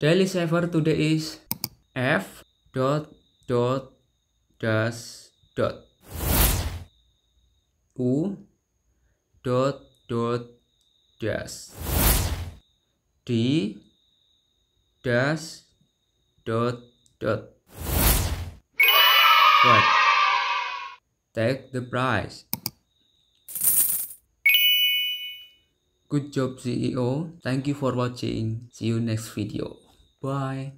Daily saver today is f dot dot dash dot u dot dot dash d dash dot dot right take the prize Good job CEO. Thank you for watching. See you next video. Bye.